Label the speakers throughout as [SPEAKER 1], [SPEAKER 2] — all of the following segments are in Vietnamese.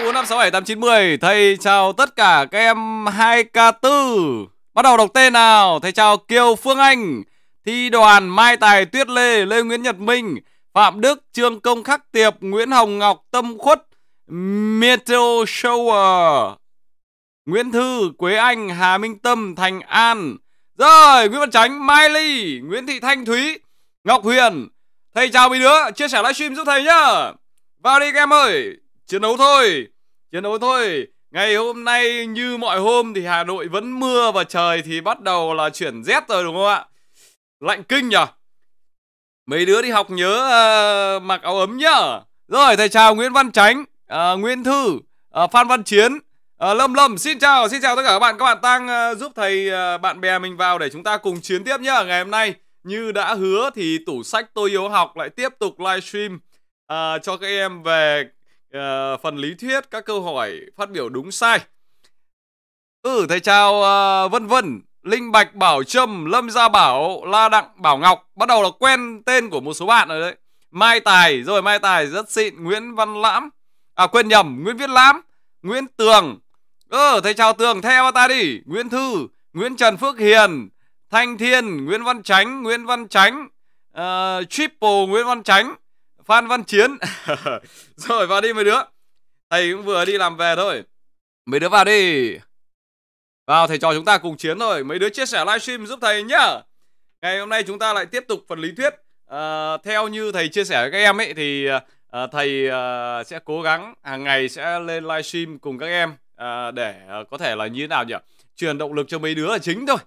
[SPEAKER 1] hai bốn năm sáu bảy tám chín thầy chào tất cả các em 2 k 4 bắt đầu đọc tên nào thầy chào kiều phương anh thi đoàn mai tài tuyết lê lê nguyễn nhật minh phạm đức trương công khắc tiệp nguyễn hồng ngọc tâm khuất Meteo Shower Nguyễn Thư, Quế Anh, Hà Minh Tâm, Thành An Rồi, Nguyễn Văn Chánh, Mai Ly, Nguyễn Thị Thanh Thúy, Ngọc Huyền Thầy chào mấy đứa, chia sẻ livestream giúp thầy nhá Vào đi các em ơi chiến đấu thôi chiến đấu thôi ngày hôm nay như mọi hôm thì hà nội vẫn mưa và trời thì bắt đầu là chuyển rét rồi đúng không ạ lạnh kinh nhở mấy đứa đi học nhớ uh, mặc áo ấm nhở? rồi thầy chào nguyễn văn chánh uh, nguyễn thư uh, phan văn chiến À, Lâm Lâm xin chào, xin chào tất cả các bạn. Các bạn đang uh, giúp thầy uh, bạn bè mình vào để chúng ta cùng chiến tiếp nhá. Ngày hôm nay như đã hứa thì tủ sách tôi yêu học lại tiếp tục livestream uh, cho các em về uh, phần lý thuyết, các câu hỏi phát biểu đúng sai. Ừ, thầy chào uh, vân vân, Linh Bạch, Bảo Trâm, Lâm Gia Bảo, La Đặng, Bảo Ngọc. Bắt đầu là quen tên của một số bạn rồi đấy. Mai Tài, rồi Mai Tài rất xịn, Nguyễn Văn Lãm. À quên nhầm, Nguyễn Viết Lãm, Nguyễn Tường. Ừ, thầy chào Tường, theo ta đi. Nguyễn Thư, Nguyễn Trần Phước Hiền, Thanh Thiên, Nguyễn Văn Chánh, Nguyễn Văn Chánh, uh, Triple Nguyễn Văn Chánh. Phan Văn Chiến Rồi vào đi mấy đứa Thầy cũng vừa đi làm về thôi Mấy đứa vào đi Vào thầy trò chúng ta cùng chiến thôi Mấy đứa chia sẻ livestream giúp thầy nhá Ngày hôm nay chúng ta lại tiếp tục phần lý thuyết à, Theo như thầy chia sẻ với các em ấy Thì à, thầy à, sẽ cố gắng hàng ngày sẽ lên livestream cùng các em à, Để à, có thể là như thế nào nhỉ Truyền động lực cho mấy đứa là chính thôi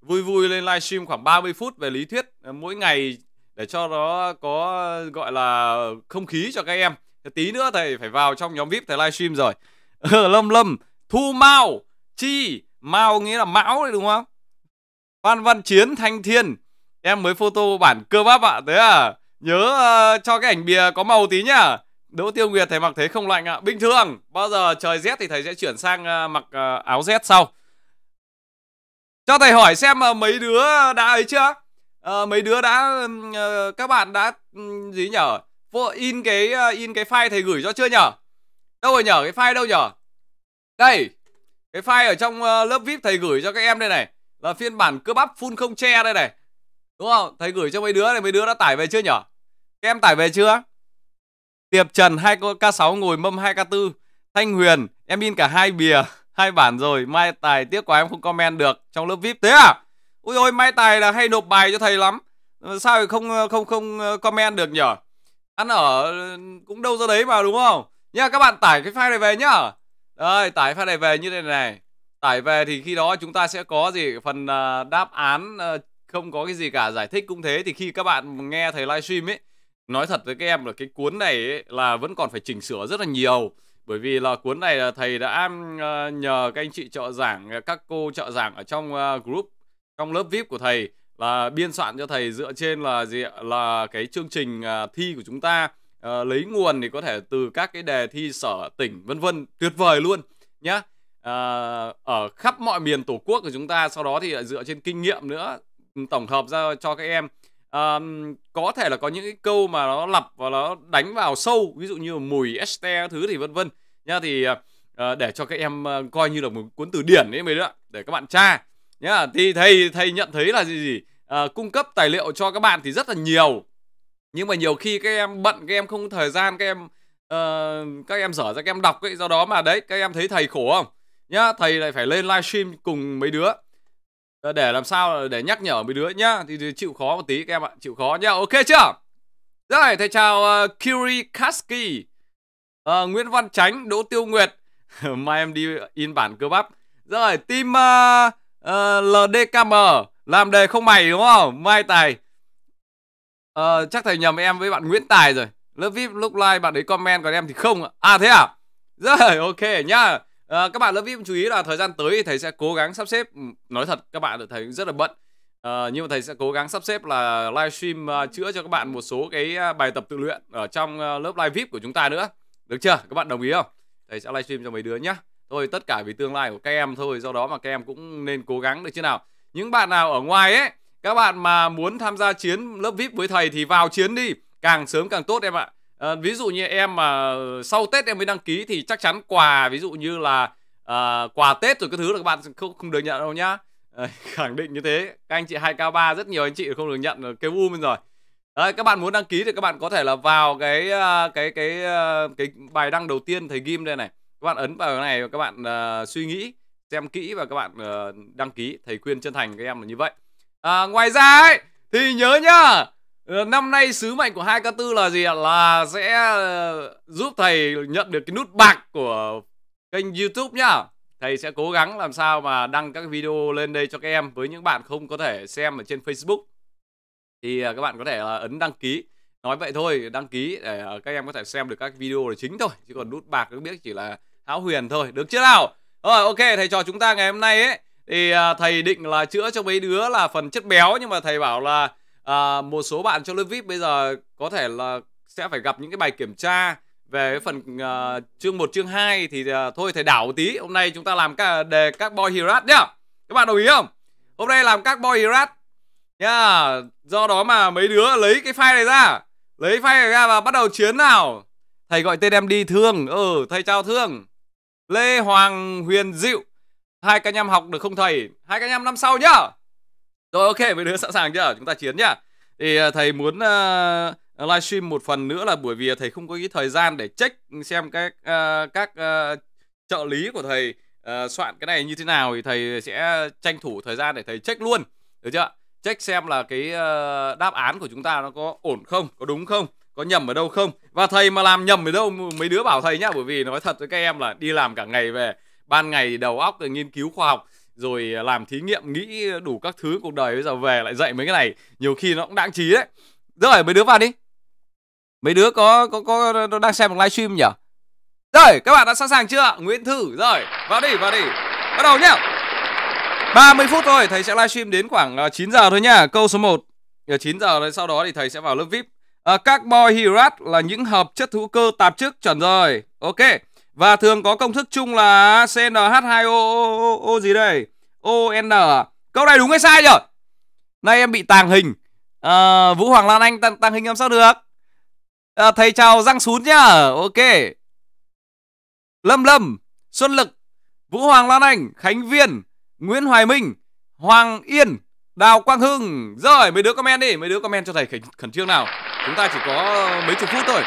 [SPEAKER 1] Vui vui lên livestream khoảng 30 phút về lý thuyết à, Mỗi ngày để cho nó có gọi là không khí cho các em tí nữa thầy phải vào trong nhóm vip thầy livestream rồi lâm lâm thu mao chi mao nghĩa là mão đấy đúng không phan văn chiến thanh thiên em mới photo bản cơ bắp ạ à. thế à nhớ uh, cho cái ảnh bìa có màu tí nhá đỗ tiêu nguyệt thầy mặc thế không lạnh ạ bình thường bao giờ trời rét thì thầy sẽ chuyển sang uh, mặc uh, áo rét sau cho thầy hỏi xem uh, mấy đứa đã ấy chưa uh, mấy đứa đã uh, các bạn đã um, gì nhở vô in cái ờ, in cái file thầy gửi cho chưa nhở đâu rồi nhở cái file đâu nhở đây cái file ở trong lớp vip thầy gửi cho các em đây này là phiên bản cơ bắp full không che đây này đúng không thầy gửi cho mấy đứa này mấy đứa đã tải về chưa nhở các em tải về chưa tiệp trần hai k 6 ngồi mâm 2 k 4 thanh huyền em in cả hai bìa hai bản rồi mai tài tiếc quá em không comment được trong lớp vip thế à Ui ôi Mai Tài là hay nộp bài cho thầy lắm. Ờ, sao ờ, không không không ờ, comment được nhở? Ăn ở ừ, cũng đâu ra đấy mà đúng không? Nha các bạn tải cái file này về nhá. Đây, tải file này về như thế này, này. Tải về thì khi đó chúng ta sẽ có gì phần đáp án không có cái gì cả giải thích cũng thế thì khi các bạn nghe thầy livestream ấy nói thật với các em là cái cuốn này ấy, là vẫn còn phải chỉnh sửa rất là nhiều bởi vì là cuốn này là thầy đã nhờ các anh chị trợ giảng các cô trợ giảng ở trong group trong lớp vip của thầy là biên soạn cho thầy dựa trên là gì là cái chương trình à, thi của chúng ta à, lấy nguồn thì có thể từ các cái đề thi sở tỉnh vân vân tuyệt vời luôn nhá à, ở khắp mọi miền tổ quốc của chúng ta sau đó thì dựa trên kinh nghiệm nữa ừ, tổng hợp ra cho các em à, có thể là có những cái câu mà nó lặp và nó đánh vào sâu ví dụ như mùi este thứ thì vân vân nhá thì à, để cho các em coi như là một cuốn từ điển ấy mới đó để các bạn tra nhá thì thầy thầy nhận thấy là gì gì à, cung cấp tài liệu cho các bạn thì rất là nhiều nhưng mà nhiều khi các em bận các em không có thời gian các em uh, các em dở ra các em đọc ấy do đó mà đấy các em thấy thầy khổ không nhá thầy lại phải lên livestream cùng mấy đứa ờ, để làm sao để nhắc nhở mấy đứa nhá thì chịu khó một tí các em ạ chịu khó nhá ok chưa rồi thầy chào uh, ờ, Kiri Kaski uh, Nguyễn Văn Chánh Đỗ Tiêu Nguyệt mai em đi in bản cơ bắp rồi team uh, Ờ, LDKM làm đề không mày đúng không? Mai Tài. Uh, chắc thầy nhầm em với bạn Nguyễn Tài rồi. Lớp VIP lúc like bạn ấy comment còn em thì không ạ. À thế à? Rồi ok nhá. À, các bạn lớp VIP chú ý là thời gian tới thầy sẽ cố gắng sắp xếp ừ, nói thật các bạn thầy rất là bận à, nhưng mà thầy sẽ cố gắng sắp xếp là livestream uh, chữa cho các bạn một số cái bài tập tự luyện ở trong uh, lớp live VIP của chúng ta nữa được chưa các bạn đồng ý không thầy sẽ livestream cho mấy đứa nhá thôi tất cả vì tương lai của các em thôi do đó mà các em cũng nên cố gắng được chứ nào những bạn nào ở ngoài ấy các bạn mà muốn tham gia chiến lớp vip với thầy thì vào chiến đi càng sớm càng tốt em ạ à, ví dụ như em mà sau tết em mới đăng ký thì chắc chắn quà ví dụ như là à, quà tết rồi cái thứ là các bạn không không được nhận đâu nhá à, khẳng định như thế các anh chị 2k3 rất nhiều anh chị không được nhận kêu u um rồi Đấy, các bạn muốn đăng ký thì các bạn có thể là vào cái cái cái cái, cái bài đăng đầu tiên thầy Gim đây này các bạn ấn vào cái này và các bạn uh, suy nghĩ xem kỹ và các bạn uh, đăng ký thầy khuyên chân thành các em là như vậy à, ngoài ra ấy thì nhớ nhá ờ, năm nay sứ mệnh của hai k tư là gì ạ? là sẽ giúp thầy nhận được cái nút bạc của kênh YouTube nhá. Thầy sẽ cố gắng làm sao mà đăng các video lên đây cho các em với những bạn không có thể xem ở trên Facebook thì các bạn có thể là ấn đăng ký. Nói vậy thôi, đăng ký để các em có thể xem được các video là chính thôi chứ còn nút bạc các biết chỉ là áo Huyền thôi, được chưa nào? Rồi ok, thầy trò chúng ta ngày hôm nay ấy thì à, thầy định là chữa cho mấy đứa là phần chất béo nhưng mà thầy bảo là à, một số bạn trong lớp VIP bây giờ có thể là sẽ phải gặp những cái bài kiểm tra về cái phần uh, chương 1, chương 2 thì uh, thôi thầy đảo một tí. Hôm nay chúng ta làm các đề các boy hydrat nhá. Các bạn đồng ý không? Hôm nay làm các boy hydrat nhá. Do đó mà mấy đứa lấy cái file này ra, lấy file này ra và bắt đầu chiến nào. Thầy gọi tên em đi thương. Ừ, thầy chào thương. Lê Hoàng Huyền Diệu Hai anh em học được không thầy? Hai anh em năm sau nhá Rồi ok, mấy đứa sẵn sàng chưa? Chúng ta chiến nhá Thì à, thầy muốn uh, livestream một phần nữa là bởi vì thầy không có cái thời gian để check xem các uh, các uh, trợ lý của thầy uh, soạn cái này như thế nào thì thầy sẽ tranh thủ thời gian để thầy check luôn được chưa check xem là cái uh, đáp án của chúng ta nó có ổn không có đúng không có nhầm ở đâu không và thầy mà làm nhầm ở đâu mấy đứa bảo thầy nhá bởi vì nói thật với các em là đi làm cả ngày về ban ngày đầu óc rồi nghiên cứu khoa học rồi à, làm thí nghiệm nghĩ đủ các thứ cuộc đời bây giờ về lại dạy mấy cái này nhiều khi nó cũng đáng trí đấy rồi mấy đứa vào đi mấy đứa có có có đang xem một livestream nhỉ rồi các bạn đã sẵn sàng chưa nguyễn thử rồi vào đi vào đi bắt đầu nhá 30 phút thôi thầy sẽ livestream đến khoảng 9 à, giờ thôi nhá câu số 1 9 ờ, giờ sau đó thì thầy sẽ vào lớp vip À, carbon hydrate là những hợp chất hữu cơ tạp chức chuẩn rồi. Ok. Và thường có công thức chung là CnH2O gì đây? ON. Câu này đúng hay sai nhở? Nay em bị tàng hình. À, Vũ Hoàng Lan Anh tàng, tàng hình làm sao được? À, thầy chào răng sún nhá. Ok. Lâm Lâm, Xuân Lực, Vũ Hoàng Lan Anh, Khánh Viên, Nguyễn Hoài Minh, Hoàng Yên, Đào Quang Hưng Rồi mấy đứa comment đi Mấy đứa comment cho thầy khẩn, khẩn trương nào Chúng ta chỉ có mấy chục phút thôi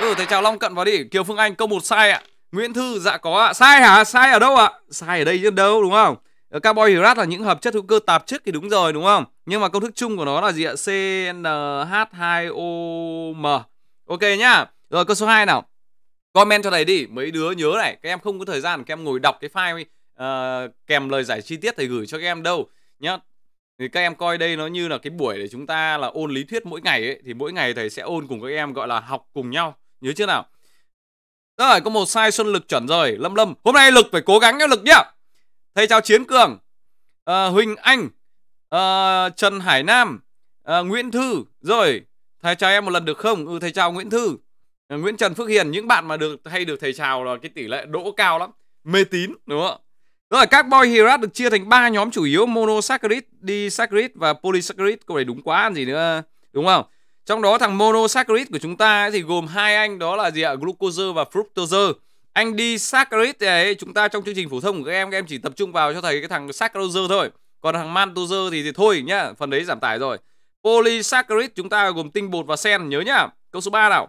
[SPEAKER 1] Ừ thầy chào Long Cận vào đi Kiều Phương Anh câu một sai ạ Nguyễn Thư dạ có ạ Sai hả sai ở đâu ạ Sai ở đây chứ đâu đúng không ờ, Carbon hydrate là những hợp chất hữu cơ tạp chất thì đúng rồi đúng không Nhưng mà công thức chung của nó là gì ạ CNH2OM Ok nhá Rồi câu số 2 nào Comment cho thầy đi Mấy đứa nhớ này Các em không có thời gian Các em ngồi đọc cái file Uh, kèm lời giải chi tiết thầy gửi cho các em đâu nhá thì các em coi đây nó như là cái buổi để chúng ta là ôn lý thuyết mỗi ngày ấy thì mỗi ngày thầy sẽ ôn cùng các em gọi là học cùng nhau nhớ chưa nào rồi có một sai xuân lực chuẩn rồi lâm lâm hôm nay lực phải cố gắng nhá lực nhá thầy chào chiến cường à, huỳnh anh à, trần hải nam à, nguyễn thư rồi thầy chào em một lần được không ừ thầy chào nguyễn thư à, nguyễn trần phước hiền những bạn mà được hay được thầy chào là cái tỷ lệ đỗ cao lắm mê tín đúng không rồi các boy hydrat được chia thành ba nhóm chủ yếu monosaccharide, disaccharide và polysaccharide. Câu này đúng quá gì nữa, đúng không? Trong đó thằng monosaccharide của chúng ta ấy thì gồm hai anh đó là gì ạ? Glucose và fructose. Anh disaccharide ấy chúng ta trong chương trình phổ thông của các em các em chỉ tập trung vào cho thầy cái thằng saccharose thôi. Còn thằng maltose thì, thì thôi nhá, phần đấy giảm tải rồi. Polysaccharide chúng ta gồm tinh bột và sen nhớ nhá. Câu số 3 nào.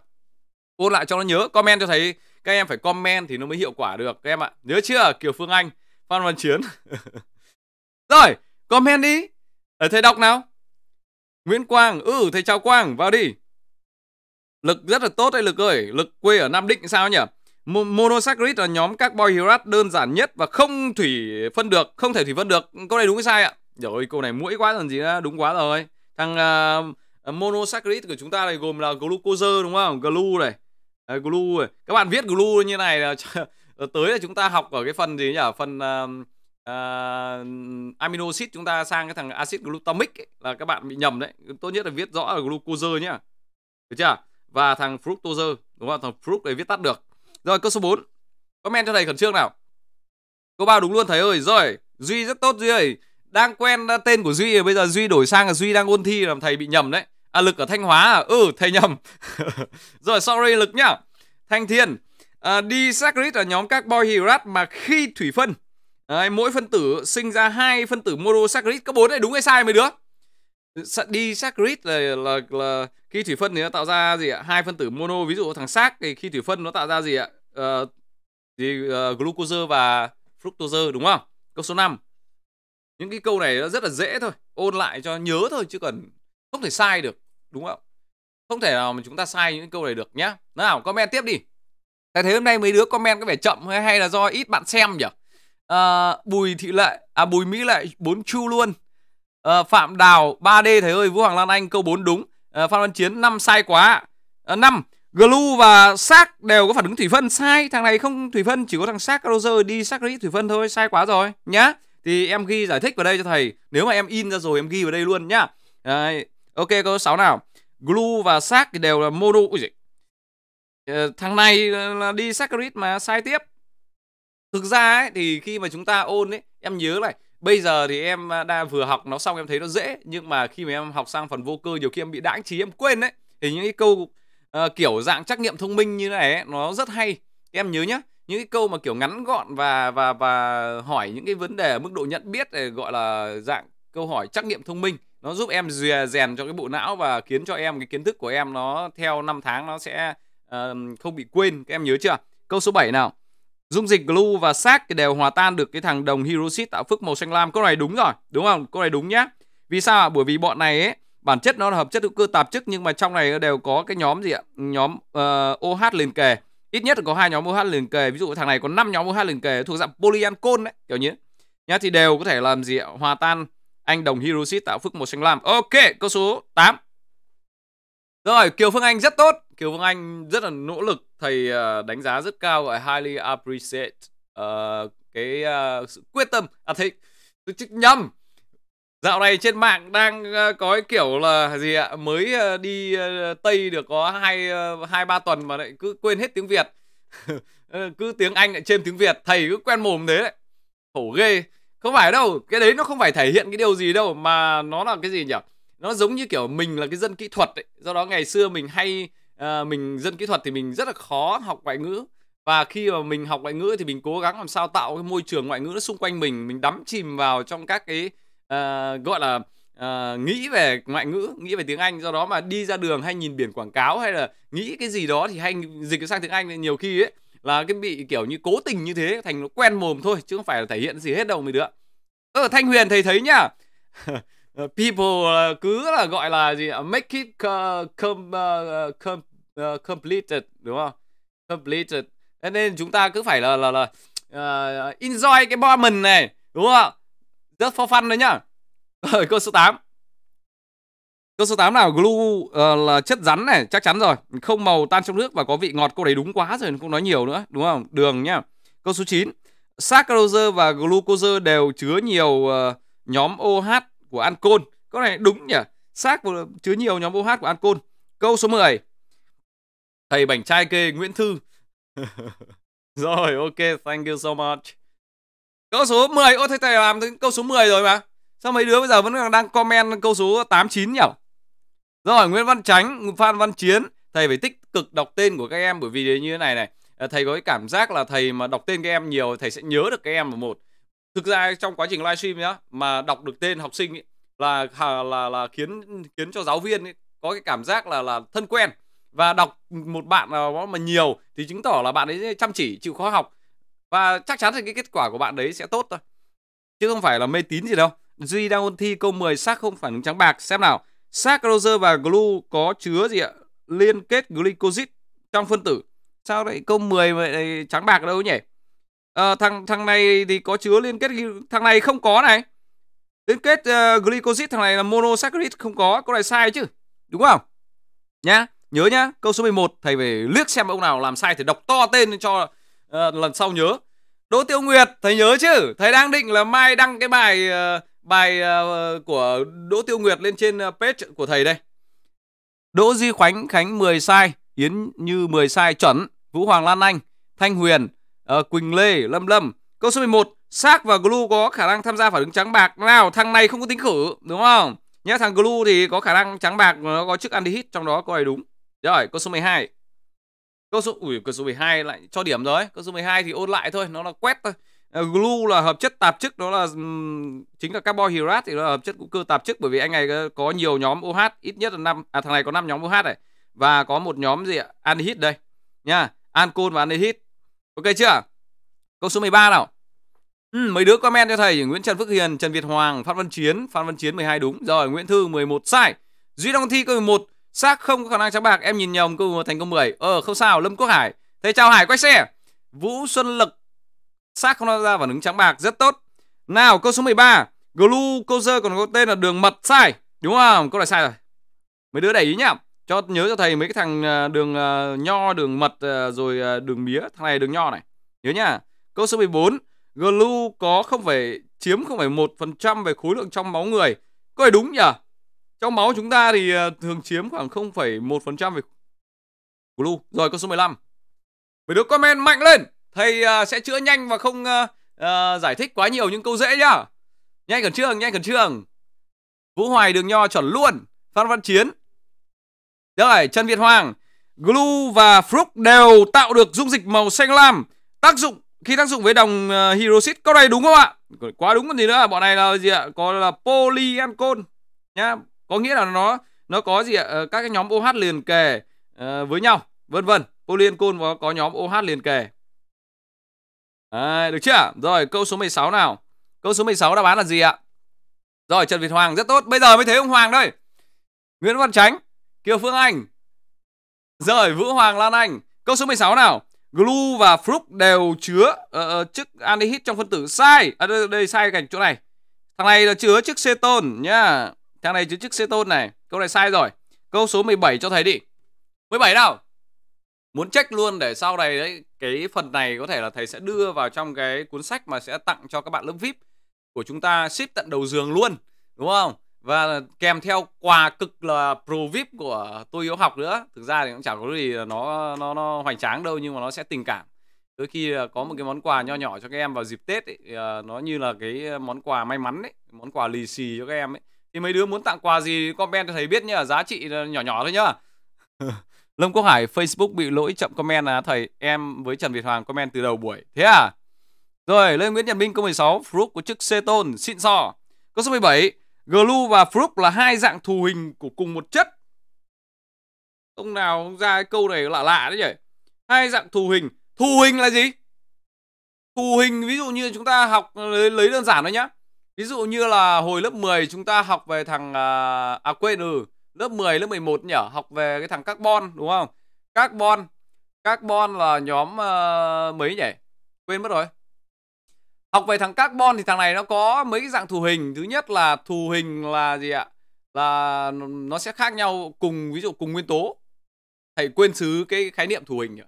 [SPEAKER 1] Ôn lại cho nó nhớ, comment cho thầy các em phải comment thì nó mới hiệu quả được các em ạ. Nhớ chưa? kiểu Phương Anh Phan Văn Chiến Rồi comment đi Để thầy đọc nào Nguyễn Quang Ừ thầy chào Quang vào đi Lực rất là tốt đấy Lực ơi Lực quê ở Nam Định sao nhỉ Monosaccharide là nhóm các boy hydrat đơn giản nhất và không thủy phân được, không thể thủy phân được. Câu này đúng hay sai ạ? Rồi câu này mũi quá còn gì đó, đúng quá rồi. Thằng uh, à, à, monosaccharide của chúng ta này gồm là glucose đúng không? Glu này. À, glu này. Các bạn viết glu như này là rồi ờ, tới là chúng ta học ở cái phần gì nhỉ phần uh, uh, amino acid chúng ta sang cái thằng acid glutamic ấy, là các bạn bị nhầm đấy tốt nhất là viết rõ là glucose nhá được chưa và thằng fructose đúng không thằng fruct để viết tắt được rồi câu số 4 comment cho thầy khẩn trương nào câu ba đúng luôn thầy ơi rồi duy rất tốt duy ơi đang quen tên của duy bây giờ duy đổi sang là duy đang ôn thi làm thầy bị nhầm đấy à lực ở thanh hóa à ừ thầy nhầm rồi sorry lực nhá thanh thiên à, disaccharid là nhóm carbohydrate mà khi thủy phân Đấy, mỗi phân tử sinh ra hai phân tử monosaccharide các bốn này đúng hay sai mới được. disaccharide là, là là khi thủy phân thì nó tạo ra gì ạ hai phân tử mono ví dụ thằng xác thì khi thủy phân nó tạo ra gì ạ uh, thì uh, glucose và fructose đúng không câu số 5 những cái câu này nó rất là dễ thôi ôn lại cho nhớ thôi chứ còn không thể sai được đúng không không thể nào mà chúng ta sai những câu này được nhá nào comment tiếp đi Tại thế hôm nay mấy đứa comment có vẻ chậm hay, hay là do ít bạn xem nhỉ? À, Bùi Thị Lệ, à Bùi Mỹ Lệ 4 chu luôn. À, Phạm Đào 3D thầy ơi, Vũ Hoàng Lan Anh câu 4 đúng. À, Phan Văn Chiến 5 sai quá. À, 5 Glu và Sắc đều có phản ứng thủy phân sai, thằng này không thủy phân chỉ có thằng Sắc Roger đi Sắc thủy phân thôi, sai quá rồi nhá. Thì em ghi giải thích vào đây cho thầy, nếu mà em in ra rồi em ghi vào đây luôn nhá. Đấy. Ok câu 6 nào. glue và Sắc thì đều là mono Ui giời. Ờ, thằng này ờ, là đi saccharid mà sai tiếp thực ra ấy, thì khi mà chúng ta ôn ấy em nhớ này bây giờ thì em à, đã vừa học nó xong em thấy nó dễ nhưng mà khi mà em học sang phần vô cơ nhiều khi em bị đãng trí em quên đấy thì những cái câu uh, kiểu dạng trắc nghiệm thông minh như này ấy, nó rất hay em nhớ nhá những cái câu mà kiểu ngắn gọn và và và hỏi những cái vấn đề mức độ nhận biết để gọi là dạng câu hỏi trắc nghiệm thông minh nó giúp em dè rèn cho cái bộ não và khiến cho em cái kiến thức của em nó theo năm tháng nó sẽ à, không bị quên các em nhớ chưa câu số 7 nào dung dịch glue và xác thì đều hòa tan được cái thằng đồng hydroxit tạo phức màu xanh lam câu này đúng rồi đúng không câu này đúng nhá vì sao ạ bởi vì bọn này ấy bản chất nó là hợp chất hữu cơ tạp chất nhưng mà trong này đều có cái nhóm gì ạ nhóm uh, OH liền kề ít nhất là có hai nhóm OH liền kề ví dụ thằng này có 5 nhóm OH liền kề thuộc dạng polyancol đấy kiểu như nhá thì đều có thể làm gì ạ hòa tan anh đồng hydroxit tạo phức màu xanh lam ok câu số 8 rồi Kiều Phương Anh rất tốt Kiều Vương Anh rất là nỗ lực, thầy uh, đánh giá rất cao gọi highly appreciate uh, cái uh, sự quyết tâm. À thầy tôi chức nhầm. Dạo này trên mạng đang uh, có cái kiểu là gì ạ? Mới uh, đi uh, Tây được có hai uh, hai ba tuần mà lại cứ quên hết tiếng Việt. cứ tiếng Anh lại trên tiếng Việt, thầy cứ quen mồm thế đấy. Khổ ghê. Không phải đâu, cái đấy nó không phải thể hiện cái điều gì đâu mà nó là cái gì nhỉ? Nó giống như kiểu mình là cái dân kỹ thuật ấy. Do đó ngày xưa mình hay à, mình dân kỹ thuật thì mình rất là khó học ngoại ngữ và khi mà mình học ngoại ngữ thì mình cố gắng làm sao tạo cái môi trường ngoại ngữ nó xung quanh mình mình đắm chìm vào trong các cái uh, gọi là uh, nghĩ về ngoại ngữ nghĩ về tiếng anh do đó mà đi ra đường hay nhìn biển quảng cáo hay là nghĩ cái gì đó thì hay dịch sang tiếng anh nhiều khi ấy là cái bị kiểu như cố tình như thế thành nó quen mồm thôi chứ không phải là thể hiện gì hết đâu mấy đứa ờ thanh huyền thầy thấy nhá Ờ, people ờ, cứ là gọi là gì make it come ờ, com, completed đúng không completed thế nên chúng ta cứ phải là là là uh, enjoy cái moment này đúng không ạ just for fun đấy nhá câu số 8 Câu số 8 nào? glue uh, là chất rắn này, chắc chắn rồi. Không màu tan trong nước và có vị ngọt. Câu đấy đúng quá rồi, không nói nhiều nữa, đúng không? Đường nhá. Câu số 9. Saccharose và glucose đều chứa nhiều uh, nhóm OH của Ancon. Câu này đúng nhỉ? Xác chứa nhiều nhóm OH của Ancon. Câu số 10. Thầy bảnh trai kê Nguyễn Thư. rồi, ok, thank you so much. Câu số 10, ô thế thầy làm đến câu số 10 rồi mà. Sao mấy đứa bây giờ vẫn đang comment câu số 89 nhỉ? Rồi, Nguyễn Văn Tránh, Phan Văn Chiến, thầy phải tích cực đọc tên của các em bởi vì như thế này này, ờ, thầy có cái cảm giác là thầy mà đọc tên các em nhiều thầy sẽ nhớ được các em là một thực ra trong quá trình livestream nhá mà đọc được tên học sinh ấy, là là là, là khiến khiến cho giáo viên ấy, có cái cảm giác là là thân quen và đọc một bạn nào mà nhiều thì chứng tỏ là bạn ấy chăm chỉ chịu khó học và chắc chắn là cái kết quả của bạn đấy sẽ tốt thôi chứ không phải là mê tín gì đâu duy đang ôn thi câu 10 xác không phản ứng trắng bạc xem nào Saccharose và glu có chứa gì ạ liên kết glycosid trong phân tử sao lại câu 10 mà lại trắng bạc đâu nhỉ à, thằng thằng này thì có chứa liên kết thằng này không có này liên kết uh, glycosid thằng này là monosaccharide không có có này sai chứ đúng không nhá nhớ nhá câu số 11 thầy về liếc xem ông nào làm sai thì đọc to tên cho uh, lần sau nhớ Đỗ Tiêu Nguyệt thầy nhớ chứ thầy đang định là mai đăng cái bài uh, bài uh, của Đỗ Tiêu Nguyệt lên trên page của thầy đây Đỗ Di Khánh Khánh 10 sai Yến Như 10 sai chuẩn Vũ Hoàng Lan Anh Thanh Huyền uh, Quỳnh Lê, Lâm Lâm. Câu số 11, Sắc và Glu có khả năng tham gia phản ứng trắng bạc nào? Thằng này không có tính khử, đúng không? Nhá, thằng Glu thì có khả năng trắng bạc nó có chức anti-hit trong đó câu này đúng. Rồi, câu số 12. Câu số ủi câu số 12 lại cho điểm rồi. Câu số 12 thì ôn lại thôi, nó là quét thôi. Uh, ờ, glue là hợp chất tạp chức đó là um, chính là carbohydrate thì nó là hợp chất cũng cơ tạp chức bởi vì anh này có nhiều nhóm OH, ít nhất là năm à thằng này có 5 nhóm OH này và có một nhóm gì ạ? Anhydride đây nha. Ancol và anhydride Ok chưa? Câu số 13 nào. Ừ, mấy đứa comment cho thầy Nguyễn Trần Phước Hiền, Trần Việt Hoàng, Phan Văn Chiến, Phan Văn Chiến 12 đúng. Rồi Nguyễn Thư 11 sai. Duy Đăng Thi câu 11 xác không có khả năng trắng bạc, em nhìn nhầm câu 11 thành câu 10. Ờ không sao, Lâm Quốc Hải. Thầy chào Hải quay xe. Vũ Xuân Lực xác không ra phản ứng trắng bạc rất tốt. Nào câu số 13, glucose còn có tên là đường mật sai, đúng không? Câu này sai rồi. Mấy đứa để ý nhá cho nhớ cho thầy mấy cái thằng à, đường à, nho đường mật à, rồi đường mía thằng này đường nho này nhớ nha câu số 14 glu có không phải chiếm không phải một phần trăm về khối lượng trong máu người có phải đúng nhỉ trong máu chúng ta thì thường chiếm khoảng không phải một phần trăm về glu rồi câu số 15 mấy đứa comment mạnh lên thầy sẽ chữa nhanh và không giải thích quá nhiều những câu dễ nhá nhanh cẩn trường nhanh cẩn trường vũ hoài đường nho chuẩn luôn phan văn chiến rồi, Trần Việt Hoàng, Glue và Fruc đều tạo được dung dịch màu xanh lam. Tác dụng khi tác dụng với đồng uh, ờ, Hiroshit. Câu này đúng không ạ? Quá đúng còn gì nữa. Bọn này là gì ạ? Có là polyancol nhá. Có nghĩa là nó nó có gì ạ? Ờ, các cái nhóm OH liền kề uh, với nhau, vân vân. Polyancol có có nhóm OH liền kề. À, được chưa? Rồi, câu số 16 nào. Câu số 16 đáp án là gì ạ? Rồi, Trần Việt Hoàng rất tốt. Bây giờ mới thấy ông Hoàng đây. Nguyễn Văn Chánh Kiều Phương Anh Rồi Vũ Hoàng Lan Anh Câu số 16 nào Glu và Fruct đều chứa uh, chức aldehyde trong phân tử sai à, đây, đây sai cảnh chỗ này Thằng này là chứa chức ceton nhá Thằng này chứa chức ceton này Câu này sai rồi Câu số 17 cho thầy đi 17 nào Muốn check luôn để sau này đấy Cái phần này có thể là thầy sẽ đưa vào trong cái cuốn sách Mà sẽ tặng cho các bạn lớp VIP của chúng ta ship tận đầu giường luôn Đúng không và kèm theo quà cực là pro vip của tôi yếu học nữa thực ra thì cũng chẳng có gì nó nó nó hoành tráng đâu nhưng mà nó sẽ tình cảm đôi khi có một cái món quà nho nhỏ cho các em vào dịp tết ấy, à, nó như là cái món quà may mắn ấy món quà lì xì cho các em ấy thì mấy đứa muốn tặng quà gì comment cho thầy biết nhá giá trị nhỏ nhỏ thôi nhá lâm quốc hải facebook bị lỗi chậm comment à thầy em với trần việt hoàng comment từ đầu buổi thế à rồi lê nguyễn nhật minh câu 16 phúc có chức xê tôn xịn sò câu số 17 Glu và Frup là hai dạng thù hình của cùng một chất. Ông nào ra cái câu này lạ lạ đấy nhỉ? Hai dạng thù hình. Thù hình là gì? Thù hình ví dụ như chúng ta học lấy, lấy đơn giản thôi nhá. Ví dụ như là hồi lớp 10 chúng ta học về thằng à, à quên ừ, lớp 10 lớp 11 nhỉ, học về cái thằng carbon đúng không? Carbon. Carbon là nhóm uh, mấy nhỉ? Quên mất rồi. Học về thằng carbon thì thằng này nó có mấy cái dạng thù hình. Thứ nhất là thù hình là gì ạ? Là nó sẽ khác nhau cùng ví dụ cùng nguyên tố. Thầy quên xứ cái khái niệm thù hình nhỉ?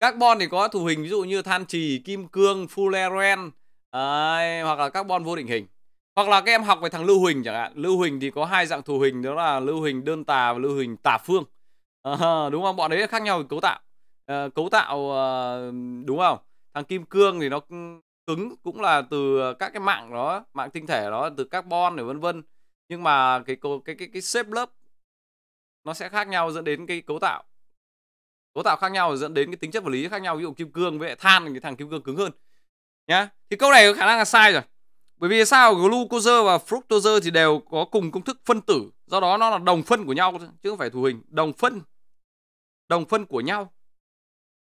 [SPEAKER 1] Carbon thì có thù hình ví dụ như than trì, kim cương, fullerene à, hoặc là carbon vô định hình. Hoặc là các em học về thằng lưu huỳnh chẳng hạn. Lưu huỳnh thì có hai dạng thù hình đó là lưu huỳnh đơn tà và lưu huỳnh tà phương. À, đúng không? Bọn đấy khác nhau về cấu tạo. À, cấu tạo à, đúng không? Thằng kim cương thì nó cứng cũng là từ các cái mạng đó mạng tinh thể đó từ carbon này vân vân nhưng mà cái cái cái cái xếp lớp nó sẽ khác nhau dẫn đến cái cấu tạo cấu tạo khác nhau dẫn đến cái tính chất vật lý khác nhau ví dụ kim cương với than thì cái thằng kim cương cứng hơn nhá thì câu này có khả năng là sai rồi bởi vì sao glucose và fructose thì đều có cùng công thức phân tử do đó nó là đồng phân của nhau chứ không phải thù hình đồng phân đồng phân của nhau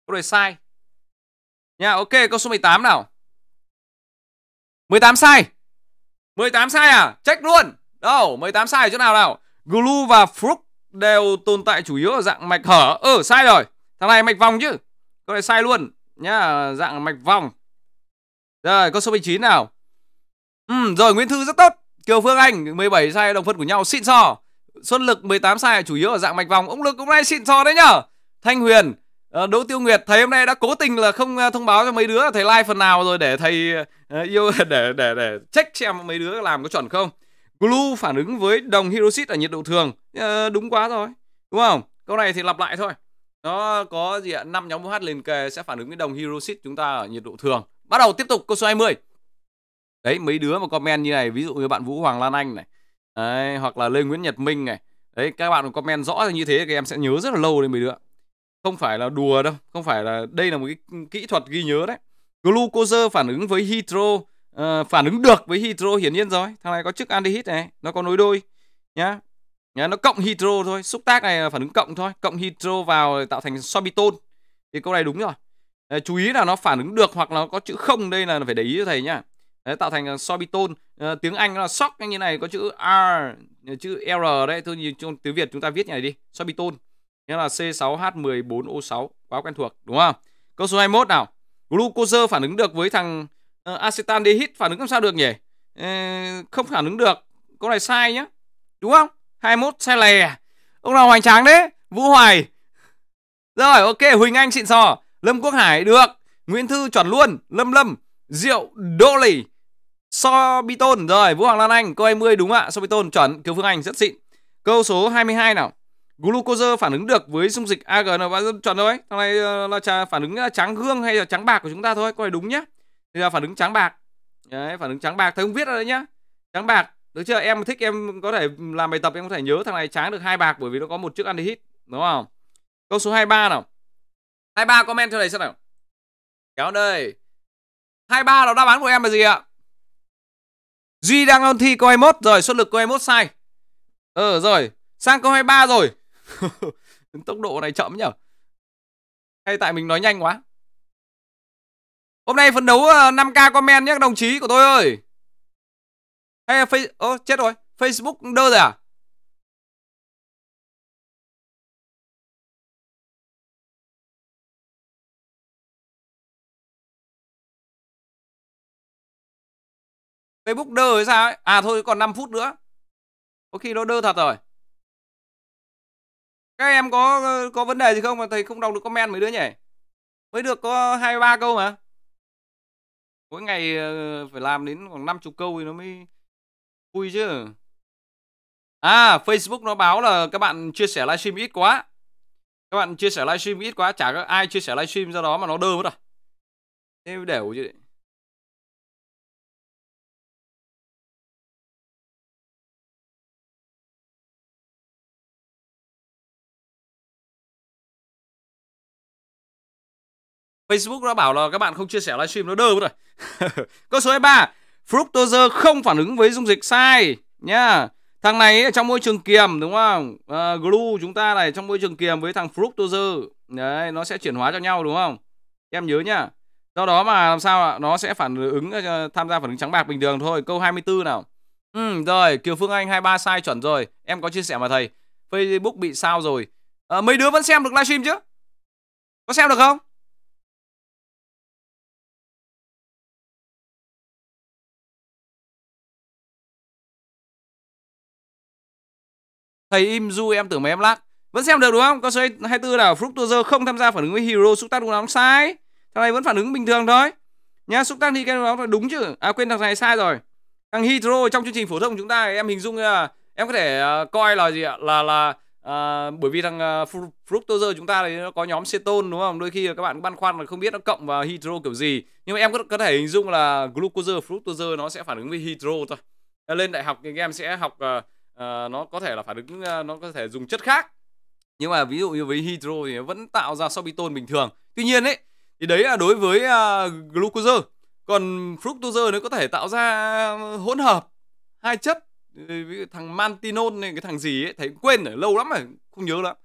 [SPEAKER 1] câu này sai nha ok câu số 18 nào 18 sai 18 sai à Check luôn Đâu 18 sai ở chỗ nào nào Glue và Fruk đều tồn tại chủ yếu ở dạng mạch hở Ừ sai rồi Thằng này mạch vòng chứ Con này sai luôn Nhá dạng mạch vòng Rồi con số 19 nào Ừ rồi Nguyễn Thư rất tốt Kiều Phương Anh 17 sai đồng phân của nhau xịn sò Xuân Lực 18 sai chủ yếu ở dạng mạch vòng Ông Lực cũng nay xịn sò đấy nhở Thanh Huyền Ờ, Đỗ Tiêu Nguyệt thầy hôm nay đã cố tình là không ờ, thông báo cho mấy đứa thầy like phần nào rồi để thầy ờ, yêu để để để check xem mấy đứa làm có chuẩn không. Glue phản ứng với đồng hydroxit ở nhiệt độ thường. Đúng quá rồi. Đúng không? Câu này thì lặp lại thôi. Nó có gì ạ? 5 nhóm OH liền kề sẽ phản ứng với đồng hydroxit chúng ta ở nhiệt độ thường. Bắt đầu tiếp tục câu số 20. Đấy mấy đứa mà comment như này, ví dụ như bạn Vũ Hoàng Lan Anh này. Đấy, hoặc là Lê Nguyễn Nhật Minh này. Đấy các bạn comment rõ như thế thì em sẽ nhớ rất là lâu đấy mấy đứa không phải là đùa đâu không phải là đây là một cái kỹ thuật ghi nhớ đấy glucose phản ứng với hydro uh, ờ, phản ứng được với hydro hiển nhiên rồi thằng này có chức aldehyde này nó có nối đôi nhá nhá nó cộng hydro thôi xúc tác này là phản ứng cộng thôi cộng hydro vào tạo thành sorbitol thì câu này đúng rồi ờ, chú ý là nó phản ứng được hoặc là nó có chữ không đây là phải để ý cho thầy nhá đấy, tạo thành ờ, sorbitol à, tiếng anh là shock như này có chữ r chữ r đấy thôi tiếng việt chúng ta viết như này đi sorbitol nghĩa là C6H14O6 quá quen thuộc đúng không? Câu số 21 nào. Glucose phản ứng được với thằng uh, ờ, acetaldehyde phản ứng làm sao được nhỉ? Uh, không phản ứng được. Câu này sai nhá. Đúng không? 21 sai lè. Ông nào hoành tráng đấy? Vũ Hoài. Rồi, ok, Huỳnh Anh xịn sò. Lâm Quốc Hải được. Nguyễn Thư chuẩn luôn. Lâm Lâm, Diệu Đô Lì. Sobiton rồi, Vũ Hoàng Lan Anh, câu 20 đúng ạ. Sobiton chuẩn, Kiều Phương Anh rất xịn. Câu số 22 nào glucose phản ứng được với dung dịch AgN và chuẩn rồi thằng này ờ, là trà, phản ứng à, trắng gương hay là trắng bạc của chúng ta thôi coi này đúng nhá thì là phản ứng trắng bạc đấy phản ứng trắng bạc thấy không viết ra đấy nhá trắng bạc được chưa em thích em có thể làm bài tập em có thể nhớ thằng này trắng được hai bạc bởi vì nó có một chiếc aldehyde đúng không câu số 23 nào 23 comment cho này xem nào kéo đây 23 là đáp án của em là gì ạ Duy đang ôn thi câu 21 rồi, xuất lực câu 21 sai. Ờ rồi, sang câu 23 rồi. Tốc độ này chậm nhở Hay tại mình nói nhanh quá Hôm nay phấn đấu 5k ờ, comment nhé đồng chí của tôi ơi Hay face... Ơ chết rồi Facebook đơ rồi à Facebook đơ rồi sao ấy À thôi còn 5 phút nữa Có khi nó đơ thật rồi các em có có vấn đề gì không mà thầy không đọc được comment mấy đứa nhỉ mới được có hai ba câu mà mỗi ngày ờ, phải làm đến khoảng năm chục câu thì nó mới vui chứ à facebook nó báo là các bạn chia sẻ livestream ít quá các bạn chia sẻ livestream ít quá chả có ai chia sẻ livestream ra đó mà nó đơ mất rồi. À. thế đểu chứ Facebook đã bảo là các bạn không chia sẻ livestream nó đơ rồi. Câu số 23, fructose không phản ứng với dung dịch sai nhá. Thằng này ấy, trong môi trường kiềm đúng không? À, glu chúng ta này trong môi trường kiềm với thằng fructose đấy nó sẽ chuyển hóa cho nhau đúng không? Em nhớ nhá. Do đó mà làm sao Nó sẽ phản ứng ờ, tham gia phản ứng trắng bạc bình thường thôi. Câu 24 nào. Ừ, rồi, Kiều Phương Anh 23 sai chuẩn rồi. Em có chia sẻ mà thầy. Facebook bị sao rồi? À, mấy đứa vẫn xem được livestream chứ? Có xem được không? thầy im du em tưởng mà em lắc vẫn xem được đúng không con số 24 là fructose không tham gia phản ứng với hero xúc tác đúng là sai thằng này vẫn phản ứng bình thường thôi nhá xúc tác thì cái đó đúng chứ à quên thằng này sai rồi thằng hydro trong chương trình phổ thông chúng ta em hình dung là em có thể uh, coi là gì ạ là là À, bởi vì thằng uh, ờ, fructose chúng ta thì nó có nhóm ceton đúng không? Đôi khi các bạn băn khoăn là không biết nó cộng vào hydro kiểu gì. Nhưng mà em có, có thể hình dung là glucose fructose nó sẽ phản ứng với hydro thôi. Lên đại học thì các em sẽ học uh, à, nó có thể là phản ứng ờ, nó có thể dùng chất khác nhưng mà ví dụ như với hydro thì nó vẫn tạo ra sorbitol bình thường tuy nhiên ấy thì đấy là đối với uh, glucose còn fructose nó có thể tạo ra hỗn hợp hai chất thằng mantinol này cái thằng gì ấy thấy quên rồi lâu lắm rồi không nhớ lắm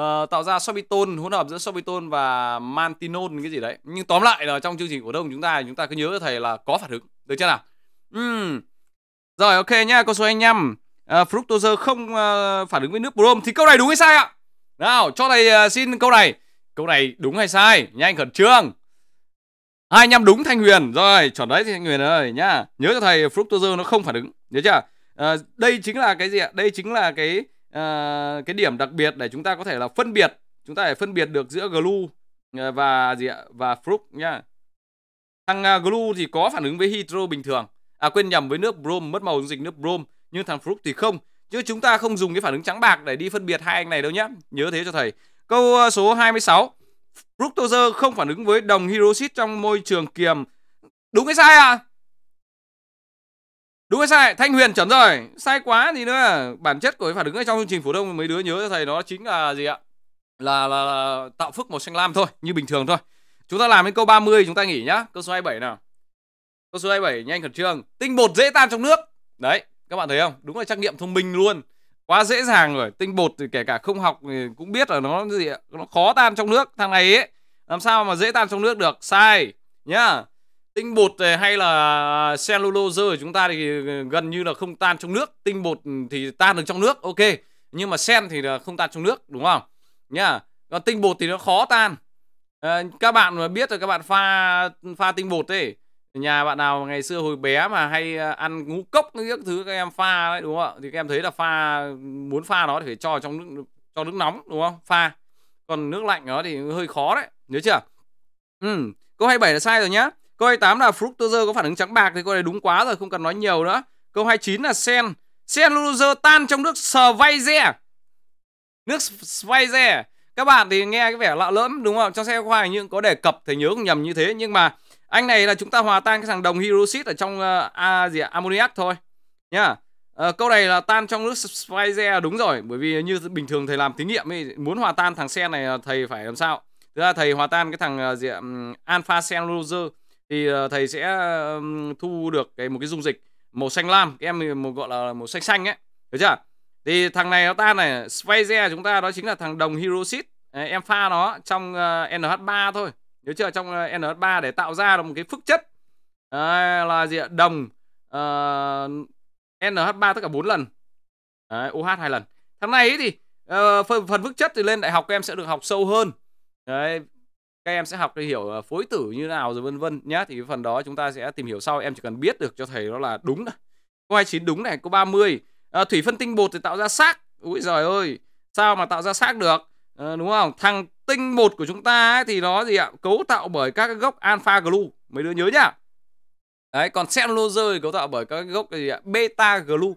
[SPEAKER 1] uh, tạo ra sorbitol hỗn hợp giữa sorbitol và mantinol cái gì đấy nhưng tóm lại là trong chương trình của đông chúng ta chúng ta cứ nhớ thầy là có phản ứng được chưa nào uhm. rồi ok nhá câu số 25 à, ờ, fructose không à, phản ứng với nước brom thì câu này đúng hay sai ạ nào cho thầy à, xin câu này câu này đúng hay sai nhanh khẩn trương hai nhăm đúng thanh huyền rồi chuẩn đấy thì thanh huyền ơi nhá nhớ cho thầy fructose nó không phản ứng nhớ chưa à, đây chính là cái gì ạ đây chính là cái à, cái điểm đặc biệt để chúng ta có thể là phân biệt chúng ta phải phân biệt được giữa glu và gì ạ và fruct nhá thằng uh, glu thì có phản ứng với hydro bình thường à quên nhầm với nước brom mất màu dung dịch nước brom nhưng thằng Phúc thì không chứ chúng ta không dùng cái phản ứng trắng bạc để đi phân biệt hai anh này đâu nhé nhớ thế cho thầy câu ờ, số 26 Fructose không phản ứng với đồng hydroxit trong môi trường kiềm đúng hay sai à đúng hay sai thanh huyền chuẩn rồi sai quá gì nữa bản chất của cái phản ứng ở trong chương trình phổ thông mấy đứa nhớ cho thầy nó chính là gì ạ là, là, là tạo phức màu xanh lam thôi như bình thường thôi chúng ta làm đến câu 30 chúng ta nghỉ nhá câu số 27 nào câu số 27 nhanh khẩn trương tinh bột dễ tan trong nước đấy các bạn thấy không đúng là trắc nghiệm thông minh luôn quá dễ dàng rồi tinh bột thì kể cả không học thì cũng biết là nó gì nó khó tan trong nước thằng này ấy làm sao mà dễ tan trong nước được sai nhá tinh bột hay là cellulose của chúng ta thì gần như là không tan trong nước tinh bột thì tan được trong nước ok nhưng mà sen thì là không tan trong nước đúng không nhá còn tinh bột thì nó khó tan à, các bạn mà biết rồi các bạn pha pha tinh bột ấy nhà bạn nào ngày xưa hồi bé mà hay ờ, ăn ngũ cốc những thứ các em pha đấy đúng không ạ thì các em thấy là pha muốn pha nó thì phải cho trong nước cho nước nóng đúng không pha còn nước lạnh nó thì hơi khó đấy nhớ chưa ừ. câu 27 là sai rồi nhá câu 28 là fructose có phản ứng trắng bạc thì câu này đúng quá rồi không cần nói nhiều nữa câu 29 là sen cellulose tan trong nước Schweizer nước Schweizer các bạn thì nghe cái vẻ lạ lẫm đúng không trong xe khoa hình như có đề cập thì nhớ không nhầm như thế nhưng mà anh này là chúng ta hòa tan cái thằng đồng hydroxit ở trong uh, à, gì à, ammoniac thôi nhá uh, câu này là tan trong nước Spicer đúng rồi bởi vì như bình thường thầy làm thí nghiệm ấy, muốn hòa tan thằng sen này thầy phải làm sao thực ra thầy hòa tan cái thằng uh, gì à, um, alpha cellulose thì uh, thầy sẽ uh, thu được cái một cái dung dịch màu xanh lam cái em một gọi là màu xanh xanh ấy được chưa thì thằng này nó tan này Spicer chúng ta đó chính là thằng đồng hydroxit em pha nó trong uh, NH3 thôi nhớ chưa trong ờ, NH3 để tạo ra được một cái phức chất à, là gì ạ đồng à, ờ, NH3 tất cả 4 lần Đấy, OH hai lần tháng này thì uh, phần, phần phức chất thì lên đại học các em sẽ được học sâu hơn Đấy, các em sẽ học để hiểu phối tử như nào rồi vân vân nhá thì phần đó chúng ta sẽ tìm hiểu sau em chỉ cần biết được cho thầy đó là đúng này câu 29 đúng này câu 30 à, thủy phân tinh bột thì tạo ra xác ui giời ơi sao mà tạo ra xác được Ờ, đúng không thằng tinh bột của chúng ta ấy, thì nó gì ạ cấu tạo bởi các gốc alpha glu mấy đứa nhớ nhá đấy còn cellulose thì cấu tạo bởi các gốc gì ạ beta glu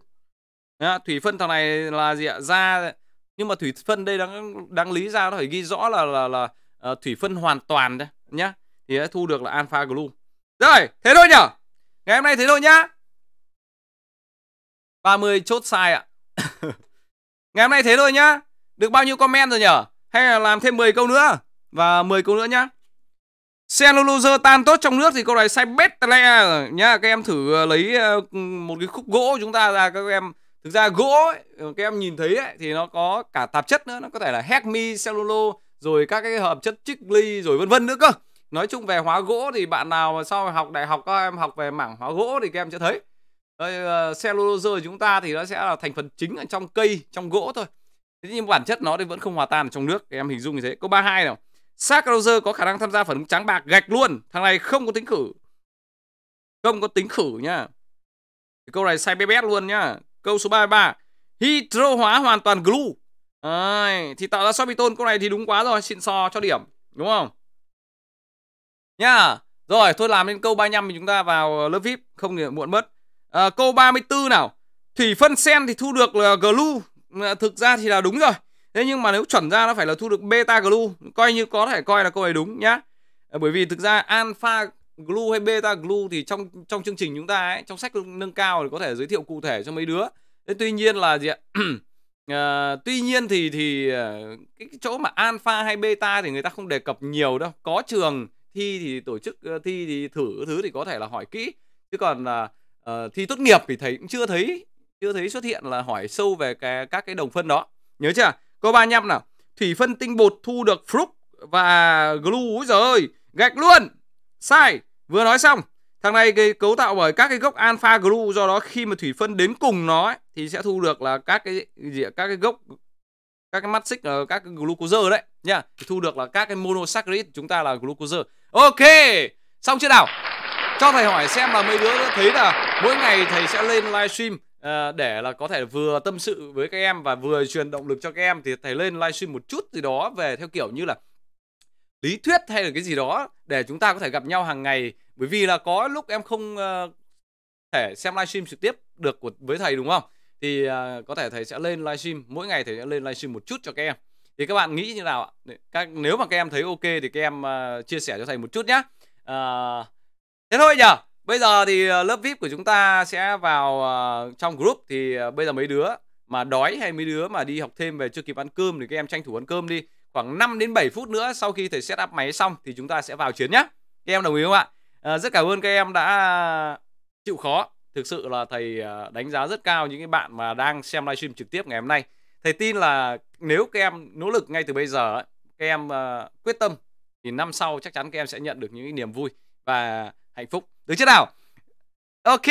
[SPEAKER 1] thủy phân thằng này là gì ạ ra nhưng mà thủy phân đây đáng đáng lý ra nó phải ghi rõ là là là uh, thủy phân hoàn toàn đấy nhá thì đã thu được là alpha glu rồi thế thôi nhở ngày hôm nay thế thôi nhá 30 chốt sai ạ ngày hôm nay thế thôi nhá được bao nhiêu comment rồi nhở? Hay là làm thêm 10 câu nữa? Và 10 câu nữa nhá. Cellulose tan tốt trong nước thì câu này sai bét le nhá. Các em thử ờ, lấy ờ, một cái khúc gỗ chúng ta ra các em thực ra gỗ ấy, các em nhìn thấy ấy, thì nó có cả tạp chất nữa nó có thể là hecmi cellulo rồi các cái hợp chất trích ly rồi vân vân nữa cơ nói chung về hóa gỗ thì bạn nào mà sau học đại học các em học về mảng hóa gỗ thì các em sẽ thấy rồi, uh, cellulose chúng ta thì nó sẽ là thành phần chính ở trong cây trong gỗ thôi thế nhưng bản chất nó thì vẫn không hòa tan ở trong nước em hình dung như thế câu 32 nào Sark Roger có khả năng tham gia phản ứng trắng bạc gạch luôn thằng này không có tính khử không có tính khử nhá câu này sai bé bét luôn nhá câu số 33 hydro hóa hoàn toàn glue à, thì tạo ra sobiton câu này thì đúng quá rồi xịn so cho điểm đúng không nhá rồi thôi làm đến câu 35 thì chúng ta vào lớp vip không thì muộn mất à, câu 34 nào thủy phân sen thì thu được là glue thực ra thì là đúng rồi thế nhưng mà nếu chuẩn ra nó phải là thu được beta glue coi như có thể coi là câu này đúng nhá ờ, bởi vì thực ra alpha glue hay beta glue thì trong trong chương trình chúng ta ấy, trong sách nâng cao thì có thể giới thiệu cụ thể cho mấy đứa thế tuy nhiên là gì ạ à, tuy nhiên thì thì ờ, cái chỗ mà alpha hay beta thì người ta không đề cập nhiều đâu có trường thi thì tổ chức thi thì thử thứ thì có thể là hỏi kỹ chứ còn là uh, thi tốt nghiệp thì thấy cũng chưa thấy chưa thấy xuất hiện là hỏi sâu về cái, các cái đồng phân đó nhớ chưa câu 35 nào thủy phân tinh bột thu được fruct và glue úi ơi gạch luôn sai vừa nói xong thằng này cái cấu tạo bởi các cái gốc alpha glue do đó khi mà thủy phân đến cùng nó ấy, thì sẽ thu được là các cái gì các cái gốc các cái mắt xích là các cái glucose đấy nha thu được là các cái monosaccharide chúng ta là glucose ok xong chưa nào cho thầy hỏi xem là mấy đứa thấy là mỗi ngày thầy sẽ lên livestream Ờ, để là có thể vừa tâm sự với các em và vừa truyền động lực cho các em thì thầy lên livestream một chút gì đó về theo kiểu như là lý thuyết hay là cái gì đó để chúng ta có thể gặp nhau hàng ngày bởi vì là có lúc em không ờ, thể xem livestream trực tiếp được của, với thầy đúng không thì ờ, có thể thầy sẽ lên livestream mỗi ngày thầy sẽ lên livestream một chút cho các em thì các bạn nghĩ như nào ạ các nếu mà các em thấy ok thì các em chia sẻ cho thầy một chút nhé uh, thế thôi nhở Bây giờ thì ờ, lớp VIP của chúng ta sẽ vào ờ, trong group thì ờ, bây giờ mấy đứa mà đói hay mấy đứa mà đi học thêm về chưa kịp ăn cơm thì các em tranh thủ ăn cơm đi. Khoảng 5 đến 7 phút nữa sau khi thầy setup máy xong thì chúng ta sẽ vào chiến nhá. Các em đồng ý không ạ? À, rất cảm ơn các em đã chịu khó. Thực sự là thầy đánh giá rất cao những cái bạn mà đang xem livestream trực tiếp ngày hôm nay. Thầy tin là nếu các em nỗ lực ngay từ bây giờ các em quyết tâm thì năm sau chắc chắn các em sẽ nhận được những niềm vui và hạnh phúc. Được chưa nào? Ok,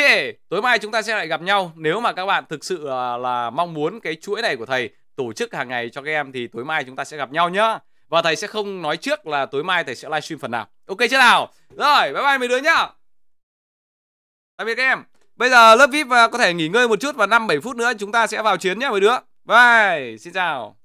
[SPEAKER 1] tối mai chúng ta sẽ lại gặp nhau. Nếu mà các bạn thực sự là, là mong muốn cái chuỗi này của thầy tổ chức hàng ngày cho các em thì tối mai chúng ta sẽ gặp nhau nhá. Và thầy sẽ không nói trước là tối mai thầy sẽ livestream phần nào. Ok chưa nào? Rồi, bye bye mấy đứa nhá. Tạm biệt các em. Bây giờ lớp VIP à, có thể nghỉ ngơi một chút và 5 7 phút nữa chúng ta sẽ vào chiến nhá mấy đứa. Bye, xin chào.